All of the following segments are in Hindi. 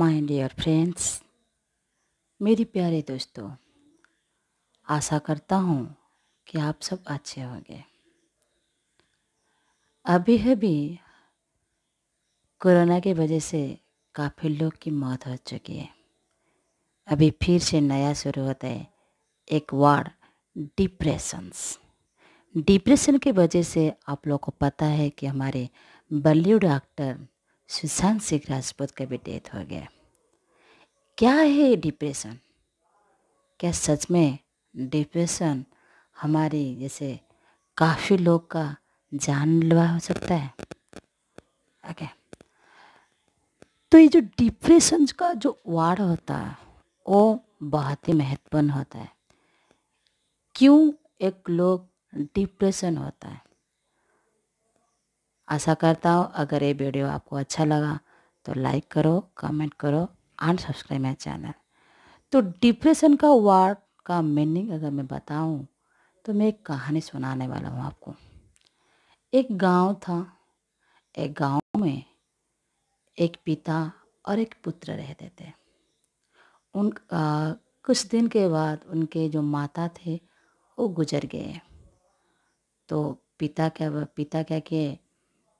माय डियर फ्रेंड्स मेरी प्यारे दोस्तों आशा करता हूँ कि आप सब अच्छे होंगे अभी अभी कोरोना की वजह से काफ़ी लोग की मौत हो चुकी है अभी फिर से नया शुरू होता है एक वार्ड डिप्रेशंस डिप्रेशन की वजह से आप लोग को पता है कि हमारे बॉलीवुड डॉक्टर सुशांत सिंह राजपूत का भी डेथ हो गया क्या है डिप्रेशन क्या सच में डिप्रेशन हमारी जैसे काफ़ी लोग का जानलवा हो सकता है ओके तो ये जो डिप्रेशन का जो वार्ड होता है वो बहुत ही महत्वपूर्ण होता है क्यों एक लोग डिप्रेशन होता है आशा करता हूँ अगर ये वीडियो आपको अच्छा लगा तो लाइक करो कमेंट करो एंड सब्सक्राइब माई चैनल तो डिप्रेशन का वर्ड का मीनिंग अगर मैं बताऊँ तो मैं एक कहानी सुनाने वाला हूँ आपको एक गांव था एक गांव में एक पिता और एक पुत्र रहते थे उन आ, कुछ दिन के बाद उनके जो माता थे वो गुजर गए तो पिता क्या पिता क्या किए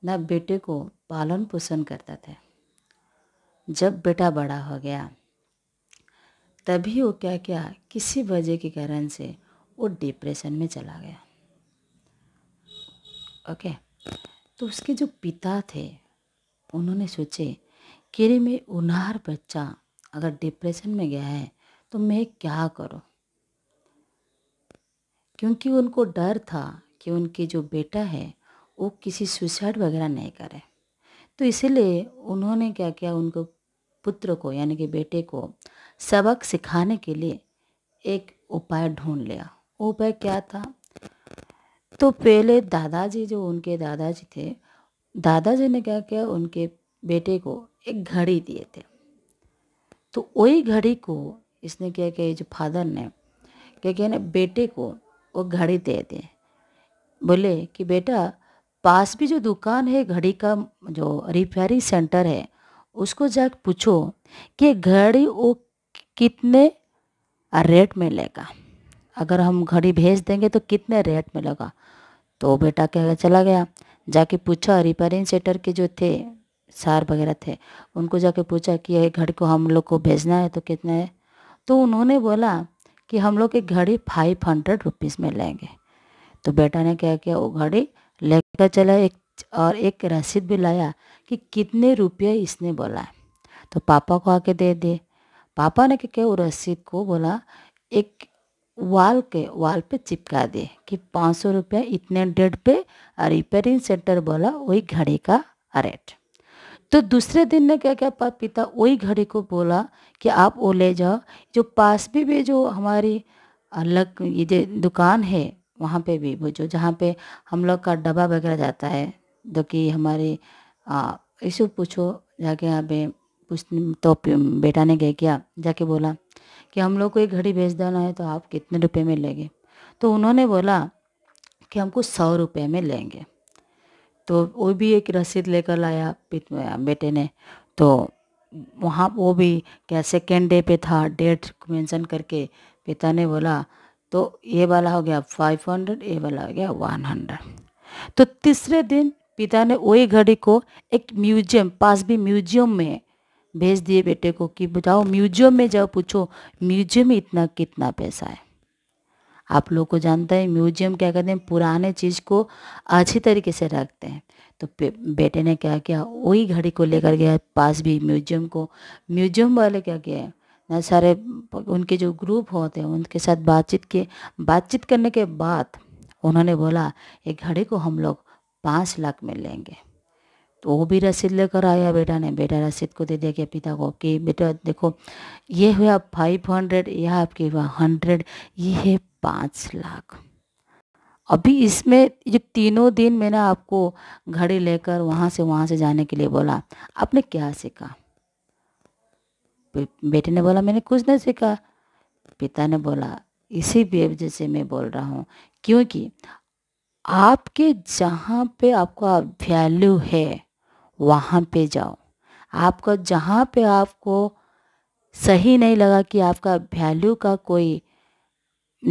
न बेटे को पालन पोषण करता था जब बेटा बड़ा हो गया तभी वो क्या क्या किसी वजह के कारण से वो डिप्रेशन में चला गया ओके तो उसके जो पिता थे उन्होंने सोचे कि रे में उनार बच्चा अगर डिप्रेशन में गया है तो मैं क्या करूं क्योंकि उनको डर था कि उनके जो बेटा है वो किसी सुसाइड वगैरह नहीं करे तो इसीलिए उन्होंने क्या किया उनको पुत्र को यानी कि बेटे को सबक सिखाने के लिए एक उपाय ढूंढ लिया वो उपाय क्या था तो पहले दादाजी जो उनके दादाजी थे दादाजी ने क्या किया उनके बेटे को एक घड़ी दिए थे तो वही घड़ी को इसने क्या किया जो फादर ने क्या किया ना बेटे को वो घड़ी दे दिए बोले कि बेटा पास भी जो दुकान है घड़ी का जो रिपेयरिंग सेंटर है उसको जा पूछो कि घड़ी वो कितने रेट में लेगा अगर हम घड़ी भेज देंगे तो कितने रेट में लगा तो बेटा क्या चला गया जाके पूछा रिपेयरिंग सेंटर के जो थे सार वगैरह थे उनको जाके पूछा कि ये घड़ी को हम लोग को भेजना है तो कितना है तो उन्होंने बोला कि हम लोग की घड़ी फाइव हंड्रेड रुपीज़ में लेंगे तो बेटा ने क्या किया वो घड़ी पता चला एक और एक रसीद भी लाया कि कितने रुपये इसने बोला तो पापा को आके दे दे पापा ने क्या वो रसीद को बोला एक वाल के वाल पे चिपका दे कि पाँच सौ रुपया इतने डेट पे रिपेयरिंग सेंटर बोला वही घड़ी का रेट तो दूसरे दिन ने क्या क्या पिता वही घड़ी को बोला कि आप वो ले जाओ जो पास भी भी जो हमारी अलग ये जो दुकान है वहाँ पे भी वो जहाँ पे हम लोग का डब्बा वगैरह जाता है जो कि हमारे इसे पूछो जाके यहाँ पे पूछ तो बेटा ने गए किया जाके बोला कि हम लोग को एक घड़ी बेच देना है तो आप कितने रुपए में लेंगे तो उन्होंने बोला कि हमको सौ रुपये में लेंगे तो वो भी एक रसीद लेकर लाया बेटे ने तो वहाँ वो भी क्या सेकेंड डे पे था डेट मेंशन करके पिता ने बोला तो ये वाला हो गया फाइव हंड्रेड ये वाला हो गया वन हंड्रेड तो तीसरे दिन पिता ने वही घड़ी को एक म्यूजियम पास भी म्यूजियम में भेज दिए बेटे को कि जाओ म्यूजियम में जाओ पूछो म्यूजियम में इतना कितना पैसा है आप लोग को जानता है म्यूजियम क्या कहते हैं पुराने चीज़ को अच्छी तरीके से रखते हैं तो बेटे ने क्या किया वही घड़ी को लेकर गया पास भी म्यूजियम को म्यूजियम वाले क्या है सारे उनके जो ग्रुप होते हैं उनके साथ बातचीत के बातचीत करने के बाद उन्होंने बोला ये घड़ी को हम लोग पाँच लाख में लेंगे तो वो भी रसीद लेकर आया बेटा ने बेटा रसीद को दे दिया गया पिता को कि बेटा देखो ये हुआ फाइव हंड्रेड यह आपके हुआ हंड्रेड ये है पाँच लाख अभी इसमें जो तीनों दिन मैंने आपको घड़ी लेकर वहाँ से वहाँ से जाने के लिए बोला आपने क्या सीखा बेटे ने बोला मैंने कुछ नहीं सीखा पिता ने बोला इसी बेब से मैं बोल रहा हूँ क्योंकि आपके जहाँ पे आपका वैल्यू है वहाँ पे जाओ आपका जहाँ पे आपको सही नहीं लगा कि आपका वैल्यू का कोई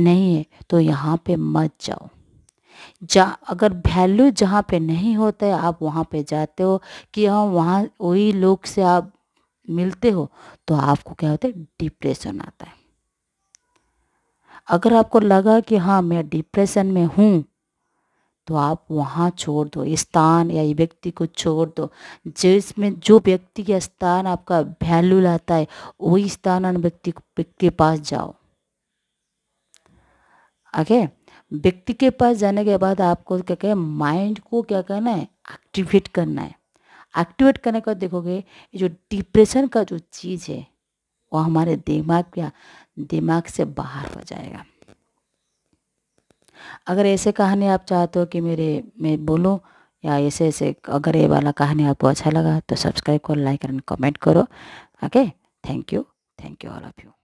नहीं है तो यहाँ पे मत जाओ जा अगर वैल्यू जहाँ पे नहीं होता है आप वहाँ पे जाते हो कि हाँ वहाँ वही लोग से आप मिलते हो तो आपको क्या होता है डिप्रेशन आता है अगर आपको लगा कि हाँ मैं डिप्रेशन में हूँ तो आप वहाँ छोड़ दो स्थान या व्यक्ति को छोड़ दो जिसमें जो व्यक्ति का स्थान आपका वैल्यू लाता है वही स्थान व्यक्ति के पास जाओ ओके व्यक्ति के पास जाने के बाद आपको क्या कहें माइंड को क्या करना है एक्टिवेट करना है एक्टिवेट करने का देखोगे ये जो डिप्रेशन का जो चीज़ है वो हमारे दिमाग या दिमाग से बाहर हो जाएगा अगर ऐसे कहानी आप चाहते हो कि मेरे मैं बोलूँ या ऐसे ऐसे अगर ये वाला कहानी आपको अच्छा लगा तो सब्सक्राइब करो लाइक एंड कमेंट करो okay thank you thank you all of you